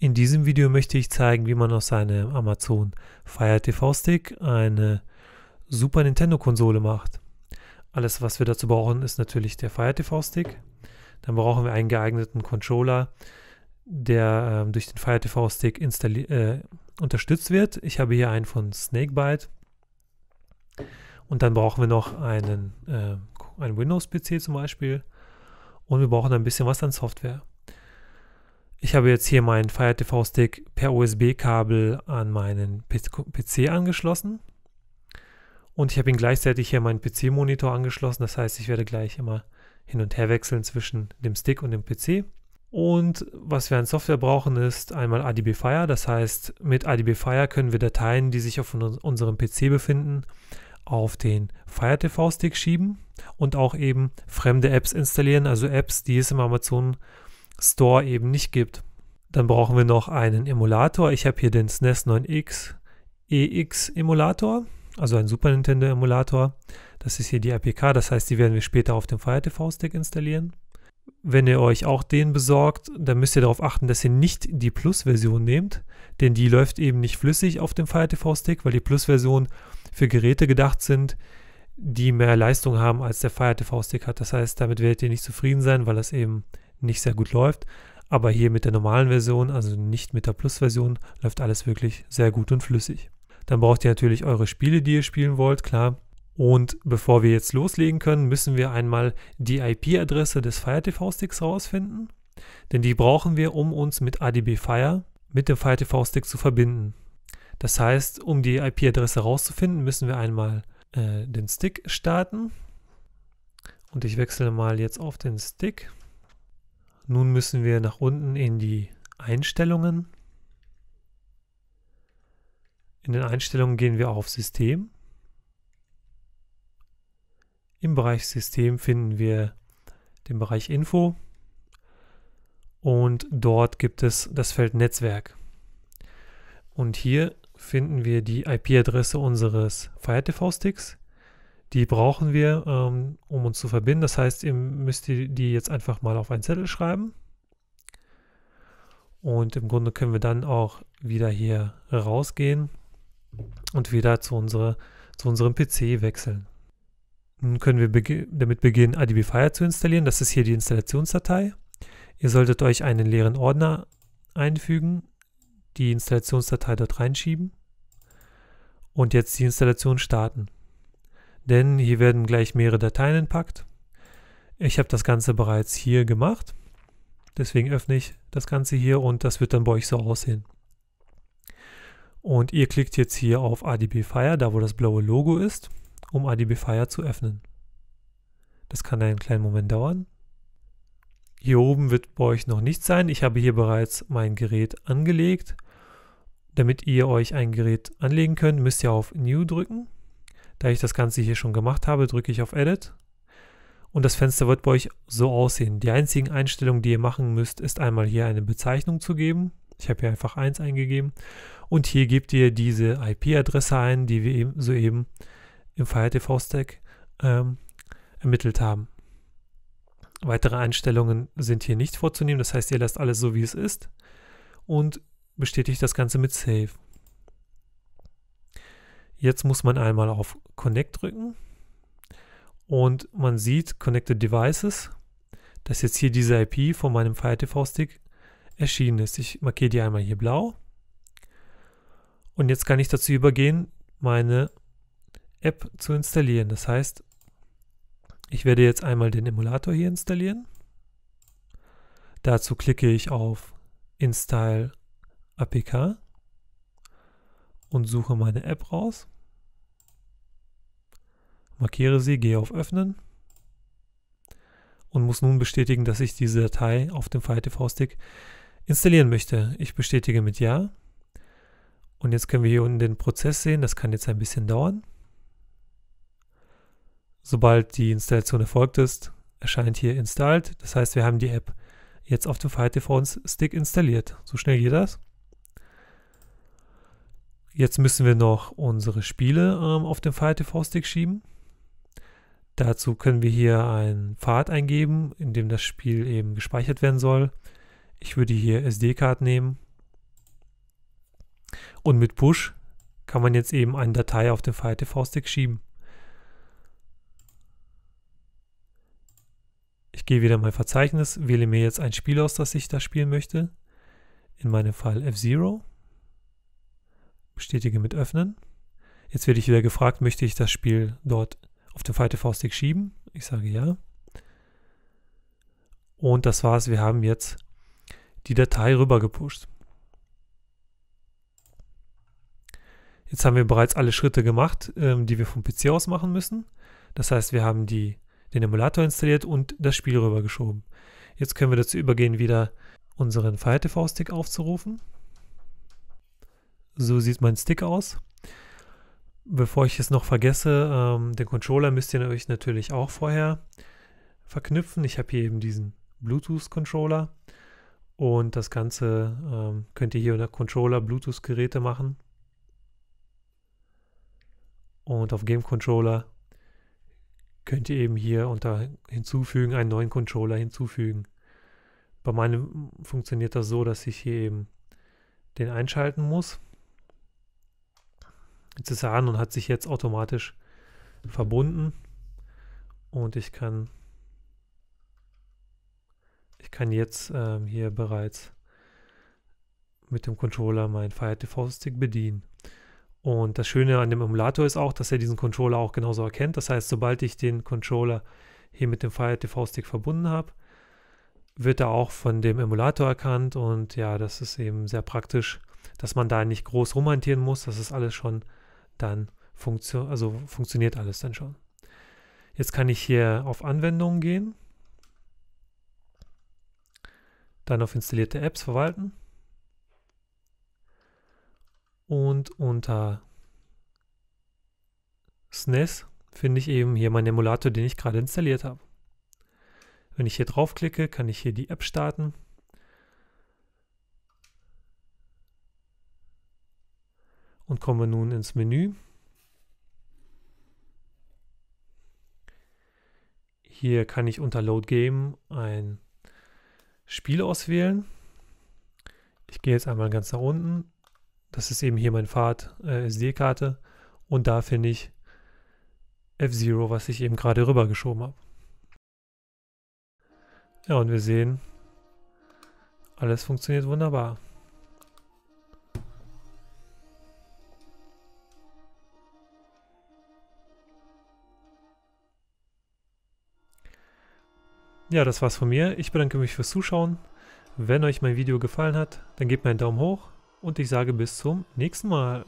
In diesem Video möchte ich zeigen, wie man aus seinem Amazon Fire TV Stick eine Super Nintendo Konsole macht. Alles, was wir dazu brauchen, ist natürlich der Fire TV Stick. Dann brauchen wir einen geeigneten Controller, der äh, durch den Fire TV Stick äh, unterstützt wird. Ich habe hier einen von Snakebite. Und dann brauchen wir noch einen, äh, einen Windows-PC zum Beispiel. Und wir brauchen ein bisschen was an Software. Ich habe jetzt hier meinen Fire TV Stick per USB-Kabel an meinen PC angeschlossen. Und ich habe ihn gleichzeitig hier meinen PC-Monitor angeschlossen. Das heißt, ich werde gleich immer hin und her wechseln zwischen dem Stick und dem PC. Und was wir an Software brauchen, ist einmal ADB Fire. Das heißt, mit ADB Fire können wir Dateien, die sich auf unserem PC befinden, auf den Fire TV Stick schieben und auch eben fremde Apps installieren, also Apps, die es im Amazon Store eben nicht gibt. Dann brauchen wir noch einen Emulator. Ich habe hier den SNES 9X EX Emulator, also einen Super Nintendo Emulator. Das ist hier die APK, das heißt, die werden wir später auf dem Fire TV Stick installieren. Wenn ihr euch auch den besorgt, dann müsst ihr darauf achten, dass ihr nicht die Plus-Version nehmt, denn die läuft eben nicht flüssig auf dem Fire TV Stick, weil die Plus-Version für Geräte gedacht sind, die mehr Leistung haben, als der Fire TV Stick hat. Das heißt, damit werdet ihr nicht zufrieden sein, weil das eben nicht sehr gut läuft. Aber hier mit der normalen Version, also nicht mit der Plus-Version, läuft alles wirklich sehr gut und flüssig. Dann braucht ihr natürlich eure Spiele, die ihr spielen wollt, klar. Und bevor wir jetzt loslegen können, müssen wir einmal die IP-Adresse des Fire TV Sticks rausfinden. Denn die brauchen wir, um uns mit ADB Fire, mit dem Fire TV Stick zu verbinden. Das heißt, um die IP-Adresse rauszufinden, müssen wir einmal äh, den Stick starten. Und ich wechsle mal jetzt auf den Stick. Nun müssen wir nach unten in die Einstellungen. In den Einstellungen gehen wir auf System. Im Bereich System finden wir den Bereich Info und dort gibt es das Feld Netzwerk. Und hier finden wir die IP-Adresse unseres Fire TV sticks die brauchen wir, ähm, um uns zu verbinden. Das heißt, ihr müsst die, die jetzt einfach mal auf einen Zettel schreiben. Und im Grunde können wir dann auch wieder hier rausgehen und wieder zu, unsere, zu unserem PC wechseln. Nun können wir beg damit beginnen, Adobe Fire zu installieren. Das ist hier die Installationsdatei. Ihr solltet euch einen leeren Ordner einfügen, die Installationsdatei dort reinschieben und jetzt die Installation starten denn hier werden gleich mehrere Dateien entpackt. Ich habe das Ganze bereits hier gemacht, deswegen öffne ich das Ganze hier und das wird dann bei euch so aussehen. Und ihr klickt jetzt hier auf ADB Fire, da wo das blaue Logo ist, um ADB Fire zu öffnen. Das kann einen kleinen Moment dauern. Hier oben wird bei euch noch nichts sein. Ich habe hier bereits mein Gerät angelegt. Damit ihr euch ein Gerät anlegen könnt, müsst ihr auf New drücken da ich das Ganze hier schon gemacht habe, drücke ich auf Edit und das Fenster wird bei euch so aussehen. Die einzigen Einstellungen, die ihr machen müsst, ist einmal hier eine Bezeichnung zu geben. Ich habe hier einfach 1 eingegeben und hier gebt ihr diese IP-Adresse ein, die wir eben soeben im Fire TV stack ähm, ermittelt haben. Weitere Einstellungen sind hier nicht vorzunehmen, das heißt, ihr lasst alles so, wie es ist und bestätigt das Ganze mit Save. Jetzt muss man einmal auf Connect drücken und man sieht Connected Devices, dass jetzt hier diese IP von meinem Fire TV Stick erschienen ist. Ich markiere die einmal hier blau und jetzt kann ich dazu übergehen, meine App zu installieren. Das heißt, ich werde jetzt einmal den Emulator hier installieren. Dazu klicke ich auf Install APK und suche meine App raus. Markiere sie, gehe auf Öffnen und muss nun bestätigen, dass ich diese Datei auf dem Fire TV stick installieren möchte. Ich bestätige mit Ja. Und jetzt können wir hier unten den Prozess sehen. Das kann jetzt ein bisschen dauern. Sobald die Installation erfolgt ist, erscheint hier Installed. Das heißt, wir haben die App jetzt auf dem Fire TV stick installiert. So schnell geht das. Jetzt müssen wir noch unsere Spiele ähm, auf den Fire TV Stick schieben. Dazu können wir hier einen Pfad eingeben, in dem das Spiel eben gespeichert werden soll. Ich würde hier SD-Card nehmen. Und mit Push kann man jetzt eben eine Datei auf den Fire TV Stick schieben. Ich gehe wieder in mein Verzeichnis, wähle mir jetzt ein Spiel aus, das ich da spielen möchte. In meinem Fall F-Zero. Bestätige mit Öffnen. Jetzt werde ich wieder gefragt, möchte ich das Spiel dort auf den Fighter V-Stick schieben? Ich sage ja. Und das war's, wir haben jetzt die Datei rüber gepusht. Jetzt haben wir bereits alle Schritte gemacht, ähm, die wir vom PC aus machen müssen. Das heißt, wir haben die, den Emulator installiert und das Spiel rübergeschoben. Jetzt können wir dazu übergehen, wieder unseren Fire TV-Stick aufzurufen. So sieht mein Stick aus. Bevor ich es noch vergesse, ähm, den Controller müsst ihr euch natürlich auch vorher verknüpfen. Ich habe hier eben diesen Bluetooth-Controller und das Ganze ähm, könnt ihr hier unter Controller Bluetooth-Geräte machen. Und auf Game Controller könnt ihr eben hier unter hinzufügen einen neuen Controller hinzufügen. Bei meinem funktioniert das so, dass ich hier eben den einschalten muss. Cessan und hat sich jetzt automatisch verbunden. Und ich kann, ich kann jetzt ähm, hier bereits mit dem Controller meinen Fire TV Stick bedienen. Und das Schöne an dem Emulator ist auch, dass er diesen Controller auch genauso erkennt. Das heißt, sobald ich den Controller hier mit dem Fire TV Stick verbunden habe, wird er auch von dem Emulator erkannt und ja, das ist eben sehr praktisch, dass man da nicht groß rumhantieren muss. Das ist alles schon dann funktio also funktioniert alles dann schon. Jetzt kann ich hier auf Anwendungen gehen, dann auf installierte Apps verwalten und unter SNES e finde ich eben hier meinen Emulator, den ich gerade installiert habe. Wenn ich hier draufklicke, kann ich hier die App starten. und komme nun ins Menü. Hier kann ich unter Load Game ein Spiel auswählen. Ich gehe jetzt einmal ganz nach unten. Das ist eben hier mein Pfad äh, SD-Karte und da finde ich f 0 was ich eben gerade rübergeschoben habe. Ja, und wir sehen, alles funktioniert wunderbar. Ja, das war's von mir. Ich bedanke mich fürs Zuschauen. Wenn euch mein Video gefallen hat, dann gebt mir einen Daumen hoch und ich sage bis zum nächsten Mal.